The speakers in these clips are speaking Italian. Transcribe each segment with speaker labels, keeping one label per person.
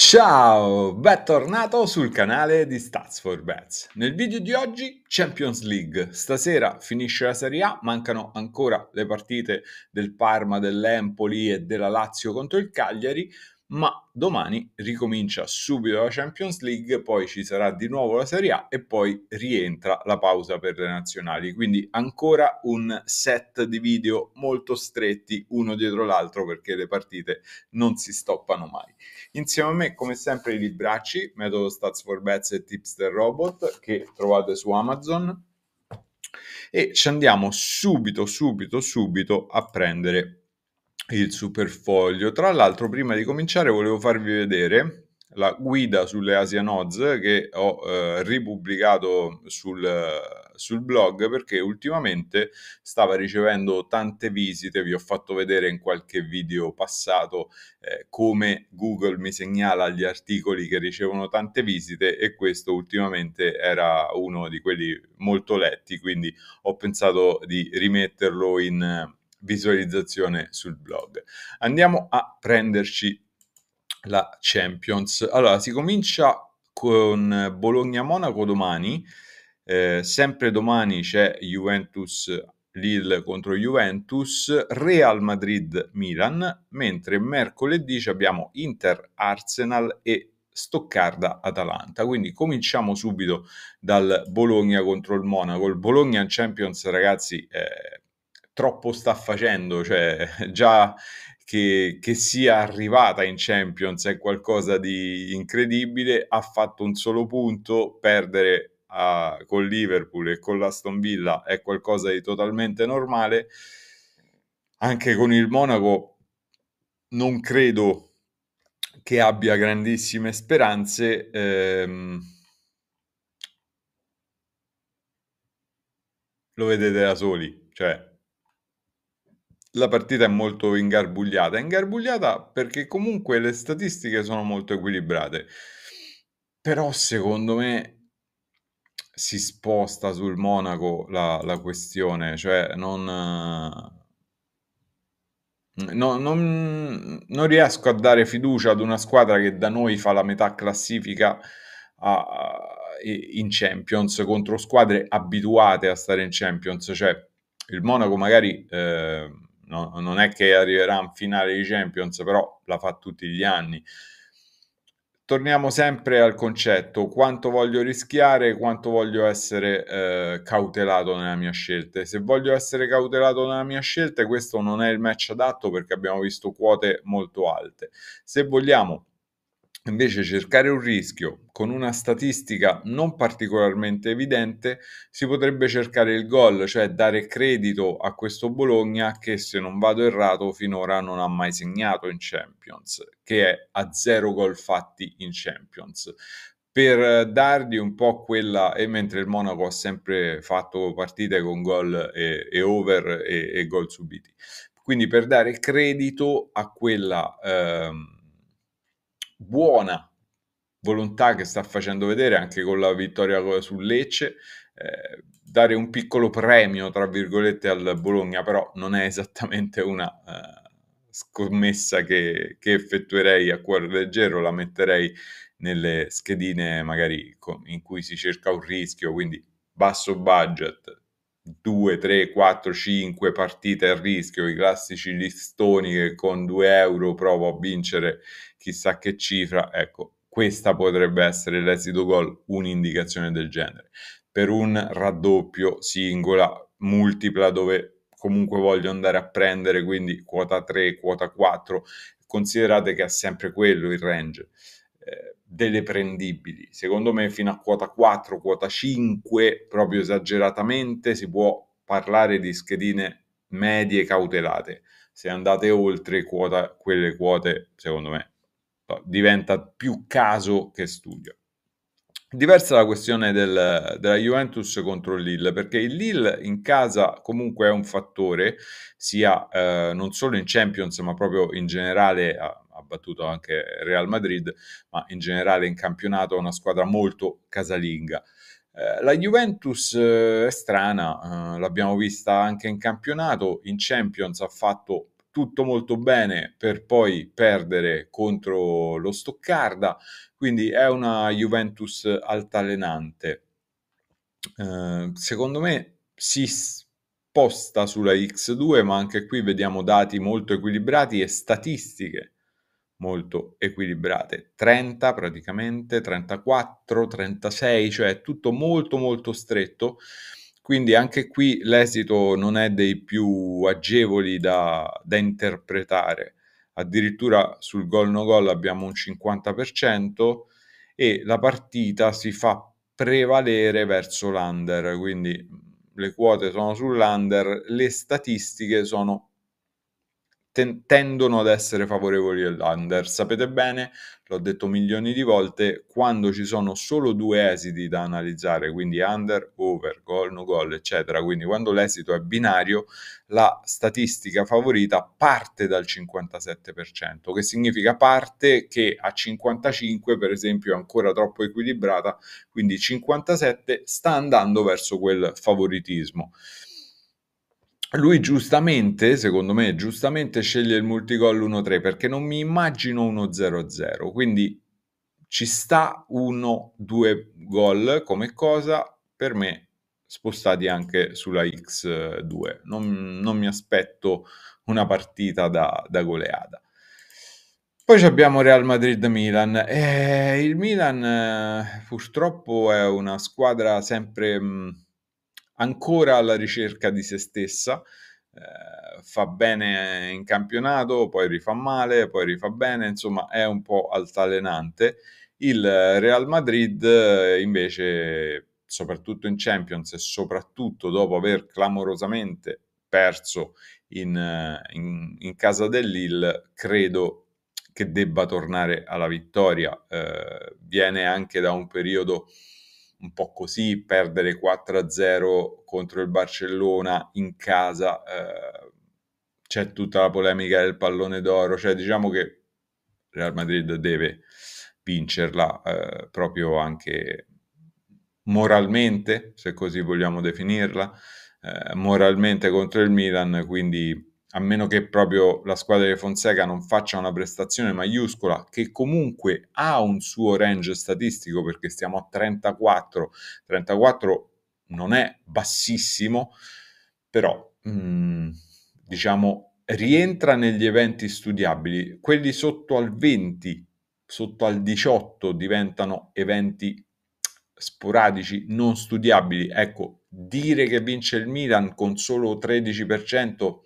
Speaker 1: Ciao, bentornato sul canale di Stats for Bets. Nel video di oggi Champions League. Stasera finisce la Serie A, mancano ancora le partite del Parma, dell'Empoli e della Lazio contro il Cagliari ma domani ricomincia subito la Champions League, poi ci sarà di nuovo la Serie A e poi rientra la pausa per le nazionali. Quindi ancora un set di video molto stretti uno dietro l'altro perché le partite non si stoppano mai. Insieme a me, come sempre, i libracci, metodo Stats for Bets e Tipster Robot che trovate su Amazon. E ci andiamo subito, subito, subito a prendere il superfoglio. Tra l'altro, prima di cominciare, volevo farvi vedere la guida sulle Asian Odds che ho eh, ripubblicato sul, sul, blog perché ultimamente stava ricevendo tante visite, vi ho fatto vedere in qualche video passato eh, come Google mi segnala gli articoli che ricevono tante visite e questo ultimamente era uno di quelli molto letti, quindi ho pensato di rimetterlo in visualizzazione sul blog. Andiamo a prenderci la Champions. Allora, si comincia con Bologna-Monaco domani. Eh, sempre domani c'è Juventus Lille contro Juventus, Real Madrid Milan, mentre mercoledì abbiamo Inter Arsenal e Stoccarda Atalanta. Quindi cominciamo subito dal Bologna contro il Monaco. Il Bologna Champions, ragazzi, eh, troppo sta facendo, cioè già che, che, sia arrivata in Champions è qualcosa di incredibile, ha fatto un solo punto, perdere a, con Liverpool e con l'Aston Villa è qualcosa di totalmente normale, anche con il Monaco non credo che abbia grandissime speranze. Ehm, lo vedete da soli, cioè la partita è molto ingarbugliata. È ingarbugliata perché comunque le statistiche sono molto equilibrate. Però secondo me si sposta sul Monaco la, la questione, cioè non, no, non, non, riesco a dare fiducia ad una squadra che da noi fa la metà classifica a, in Champions contro squadre abituate a stare in Champions, cioè il Monaco magari eh, no, non è che arriverà in finale di Champions, però la fa tutti gli anni. Torniamo sempre al concetto quanto voglio rischiare, quanto voglio essere eh, cautelato nella mia scelta. se voglio essere cautelato nella mia scelta, questo non è il match adatto perché abbiamo visto quote molto alte. Se vogliamo Invece cercare un rischio con una statistica non particolarmente evidente si potrebbe cercare il gol, cioè dare credito a questo Bologna che se non vado errato finora non ha mai segnato in Champions, che è a zero gol fatti in Champions. Per dargli un po' quella, e mentre il Monaco ha sempre fatto partite con gol e, e, over e, e gol subiti, quindi per dare credito a quella... Ehm, buona volontà che sta facendo vedere anche con la vittoria eh, su Lecce, eh, dare un piccolo premio, tra virgolette, al Bologna, però non è esattamente una eh, scommessa che, che, effettuerei a cuore leggero, la metterei nelle schedine magari con, in cui si cerca un rischio, quindi basso budget, 2, 3, 4, 5 partite a rischio, i classici listoni che con 2 euro provo a vincere chissà che cifra, ecco, questa potrebbe essere l'esito gol, un'indicazione del genere. Per un raddoppio singola, multipla, dove comunque voglio andare a prendere, quindi quota 3, quota 4, considerate che è sempre quello il range. Eh, delle prendibili. Secondo me fino a quota 4, quota 5, proprio esageratamente, si può parlare di schedine medie cautelate. Se andate oltre quota, quelle quote, secondo me, diventa più caso che studio. Diversa la questione del, della Juventus contro il Lille, perché il Lille in casa comunque è un fattore, sia eh, non solo in Champions, ma proprio in generale a, ha battuto anche Real Madrid, ma in generale in campionato è una squadra molto casalinga. Eh, la Juventus eh, è strana, eh, l'abbiamo vista anche in campionato, in Champions ha fatto tutto molto bene per poi perdere contro lo Stoccarda, quindi è una Juventus altalenante. secondo me si sposta sulla X2, ma anche qui vediamo dati molto equilibrati e statistiche molto equilibrate. 30 praticamente, 34, 36, cioè tutto molto molto stretto. Quindi anche qui l'esito non è dei più agevoli da, da interpretare. Addirittura sul gol no gol abbiamo un 50% e la partita si fa prevalere verso l'under, quindi le quote sono sull'under, le statistiche sono ten- tendono ad essere favorevoli all'under. Sapete bene, l'ho detto milioni di volte, quando ci sono solo due esiti da analizzare, quindi under, over, gol, no gol, eccetera, quindi quando l'esito è binario, la statistica favorita parte dal 57%, che significa parte che a 55 per esempio è ancora troppo equilibrata, quindi 57 sta andando verso quel favoritismo lui giustamente, secondo me, giustamente sceglie il multigol 1-3 perché non mi immagino 1-0-0, quindi ci sta 1-2 gol come cosa per me spostati anche sulla X2. Non, non mi aspetto una partita da, da goleada. Poi abbiamo Real Madrid-Milan. Eh, il Milan eh, purtroppo è una squadra sempre... Mh, ancora alla ricerca di se stessa, eh, fa bene in campionato, poi rifà male, poi rifà bene, insomma è un po' altalenante. Il Real Madrid eh, invece, soprattutto in Champions e soprattutto dopo aver clamorosamente perso in, eh, in, in casa dell'Ill, credo che debba tornare alla vittoria. Eh, viene anche da un periodo un po' così, perdere 4-0 contro il Barcellona in casa, eh, c'è tutta la polemica del pallone d'oro, cioè diciamo che Real Madrid deve vincerla eh, proprio anche moralmente, se così vogliamo definirla, eh, moralmente contro il Milan, quindi a meno che proprio la squadra di Fonseca non faccia una prestazione maiuscola, che comunque ha un suo range statistico perché stiamo a 34, 34 non è bassissimo, però mh, mm, diciamo rientra negli eventi studiabili, quelli sotto al 20, sotto al 18 diventano eventi sporadici, non studiabili. Ecco, dire che vince il Milan con solo 13%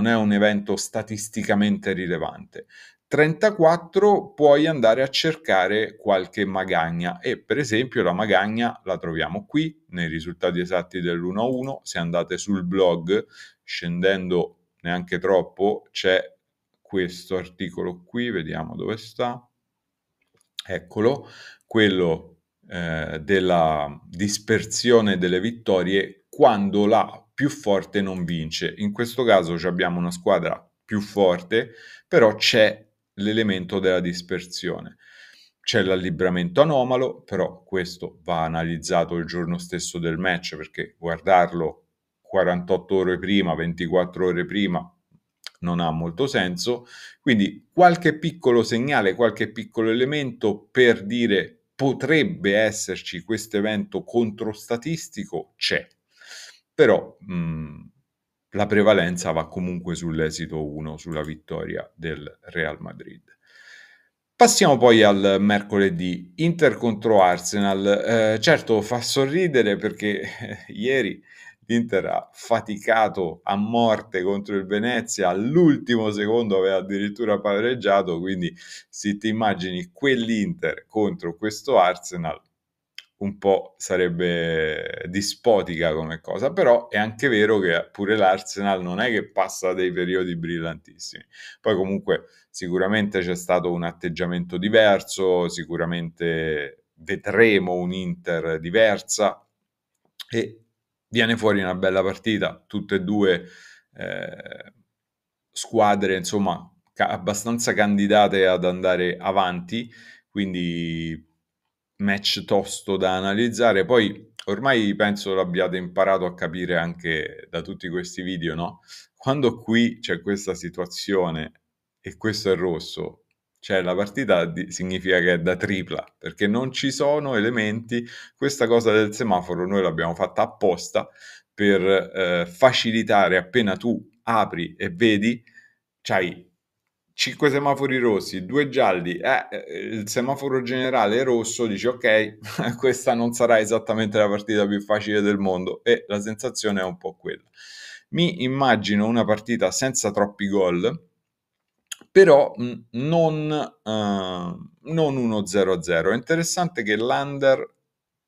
Speaker 1: non è un evento statisticamente rilevante. 34 puoi andare a cercare qualche magagna e per esempio la magagna la troviamo qui nei risultati esatti dell'1-1, se andate sul blog scendendo neanche troppo c'è questo articolo qui, vediamo dove sta, eccolo, quello eh, della dispersione delle vittorie quando la più forte non vince. In questo caso abbiamo una squadra più forte, però c'è l'elemento della dispersione. C'è l'allibramento anomalo, però questo va analizzato il giorno stesso del match perché guardarlo 48 ore prima, 24 ore prima non ha molto senso. Quindi qualche piccolo segnale, qualche piccolo elemento per dire potrebbe esserci questo evento controstatistico c'è però mh, mhmm, la prevalenza va comunque sull'esito 1, sulla vittoria del Real Madrid. Passiamo poi al mercoledì, Inter contro Arsenal. Eh, certo fa sorridere perché eh, ieri l'Inter ha faticato a morte contro il Venezia, all'ultimo secondo aveva addirittura pareggiato, quindi se ti immagini quell'Inter contro questo Arsenal, un po' sarebbe dispotica come cosa, però è anche vero che pure l'Arsenal non è che passa dei periodi brillantissimi. Poi comunque sicuramente c'è stato un atteggiamento diverso, sicuramente vedremo un'Inter diversa e viene fuori una bella partita, tutte e due eh, squadre insomma ca- abbastanza candidate ad andare avanti, quindi match tosto da analizzare. Poi ormai penso l'abbiate imparato a capire anche da tutti questi video, no? Quando qui c'è questa situazione e questo è rosso, cioè la partita di, significa che è da tripla, perché non ci sono elementi. Questa cosa del semaforo noi l'abbiamo fatta apposta per eh, facilitare appena tu apri e vedi, c'hai 5 semafori rossi, 2 gialli, eh, eh, il semaforo generale rosso, dici ok, questa non sarà esattamente la partita più facile del mondo e la sensazione è un po' quella. Mi immagino una partita senza troppi gol, però mm, non, eh, non 1-0-0. È interessante che l'under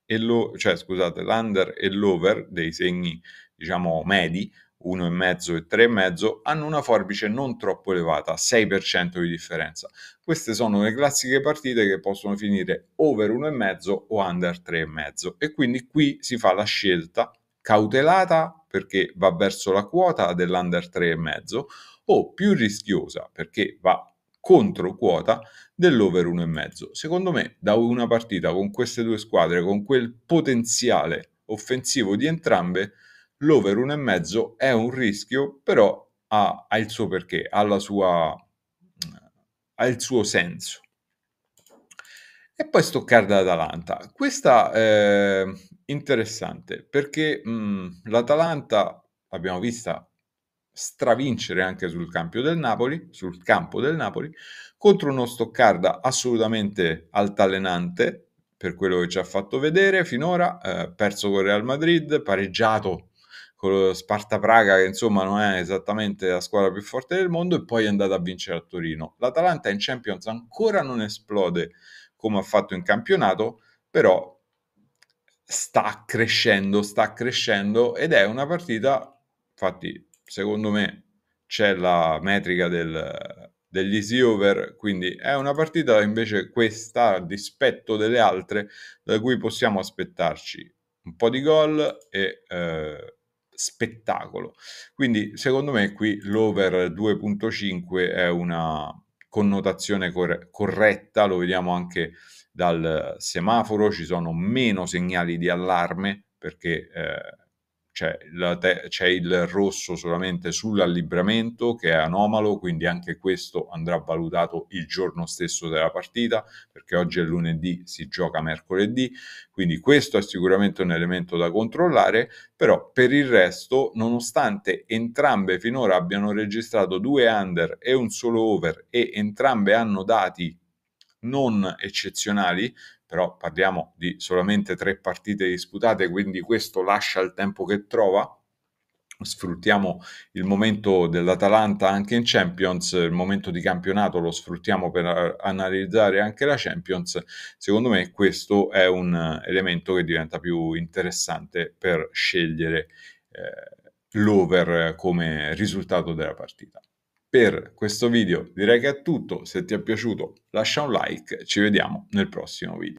Speaker 1: e, lo, cioè, scusate, l'under e l'over dei segni, diciamo, medi, 1,5 e 3,5 hanno una forbice non troppo elevata, 6% di differenza. Queste sono le classiche partite che possono finire over 1,5 o under 3,5 e quindi qui si fa la scelta cautelata perché va verso la quota dell'under 3,5 o più rischiosa perché va contro quota dell'over 1,5. Secondo me da una partita con queste due squadre, con quel potenziale offensivo di entrambe, l'over 1,5 è un rischio, però ha, ha il suo perché, ha, sua, ha il suo senso. E poi Stoccarda Atalanta. Questa è ehm, interessante perché mh, mm, l'Atalanta l'abbiamo vista stravincere anche sul campo del Napoli, sul campo del Napoli contro uno Stoccarda assolutamente altalenante per quello che ci ha fatto vedere finora, eh, perso con Real Madrid, pareggiato con lo Sparta Praga, che insomma non è esattamente la squadra più forte del mondo, e poi è andata a vincere a Torino. L'Atalanta in Champions ancora non esplode come ha fatto in campionato, però sta crescendo, sta crescendo ed è una partita, infatti secondo me c'è la metrica del, easy over, quindi è una partita invece questa, a dispetto delle altre, da cui possiamo aspettarci un po' di gol e... Eh, spettacolo. Quindi secondo me qui l'over 2.5 è una connotazione cor- corretta, lo vediamo anche dal semaforo, ci sono meno segnali di allarme perché eh, cioè te- c'è il rosso solamente sull'allibramento che è anomalo, quindi anche questo andrà valutato il giorno stesso della partita, perché oggi è lunedì, si gioca mercoledì, quindi questo è sicuramente un elemento da controllare, però per il resto, nonostante entrambe finora abbiano registrato due under e un solo over e entrambe hanno dati non eccezionali, però parliamo di solamente tre partite disputate, quindi questo lascia il tempo che trova. Sfruttiamo il momento dell'Atalanta anche in Champions, il momento di campionato lo sfruttiamo per eh, analizzare anche la Champions. Secondo me questo è un eh, elemento che diventa più interessante per scegliere eh, l'over come risultato della partita. Per questo video direi che è tutto, se ti è piaciuto lascia un like, ci vediamo nel prossimo video.